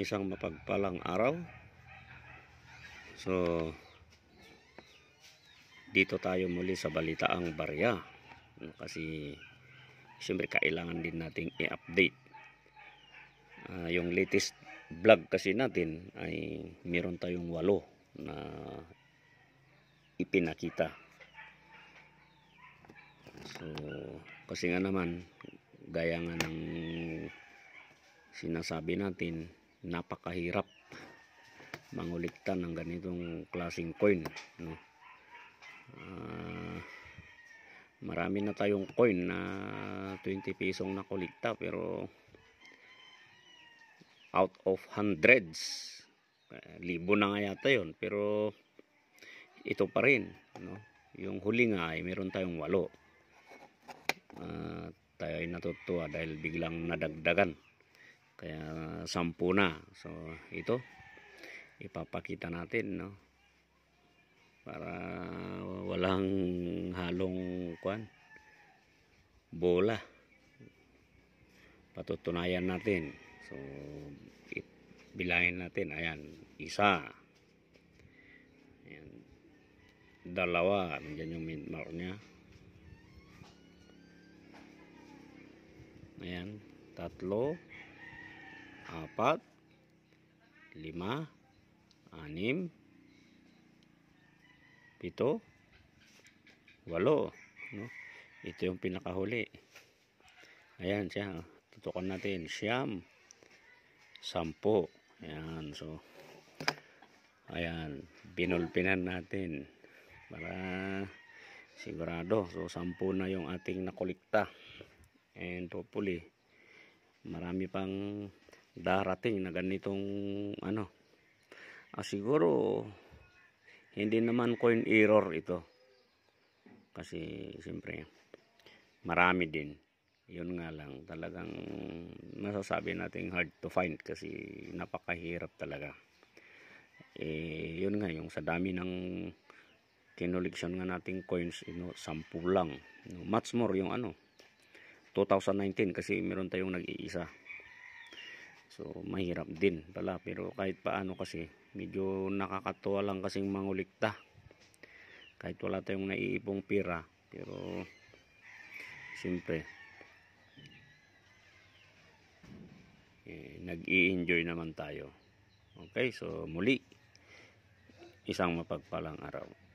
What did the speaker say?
isang mapagpalang araw so dito tayo muli sa balitaang barya no, kasi siyempre kailangan din nating i-update uh, yung latest vlog kasi natin ay meron tayong walo na ipinakita so kasi nga naman gaya nga ng sinasabi natin napakahirap manguliktan ng ganitong klaseng coin no? uh, marami na tayong coin na 20 pisong nakulikta pero out of hundreds eh, libo na nga yata yun pero ito pa rin no? yung huli nga ay meron tayong walo uh, ah, tayo ay natutuwa dahil biglang nadagdagan kaya sampu na so ito ipapakita natin no para walang halong kwan bola patutunayan natin so bilangin natin ayan isa ayan dalawa nandiyan yung mint mark nya ayan tatlo apat, lima, anim, pito, walo. No? Ito yung pinakahuli. Ayan siya. Oh. Tutukan natin. Siyam, sampo. Ayan. So, ayan. Binulpinan natin. Para sigurado. So, sampo na yung ating nakolekta. And hopefully, marami pang darating na ganitong ano ah, siguro hindi naman coin error ito kasi siyempre marami din yun nga lang talagang masasabi nating hard to find kasi napakahirap talaga eh yun nga yung sa dami ng kinoleksyon nga nating coins ino, sampu lang much more yung ano 2019 kasi meron tayong nag-iisa So mahirap din pala pero kahit paano kasi medyo nakakatuwa lang kasing mangulikta. Kahit wala tayong naiipong pira pero siyempre eh, nag-i-enjoy naman tayo. Okay, so muli isang mapagpalang araw.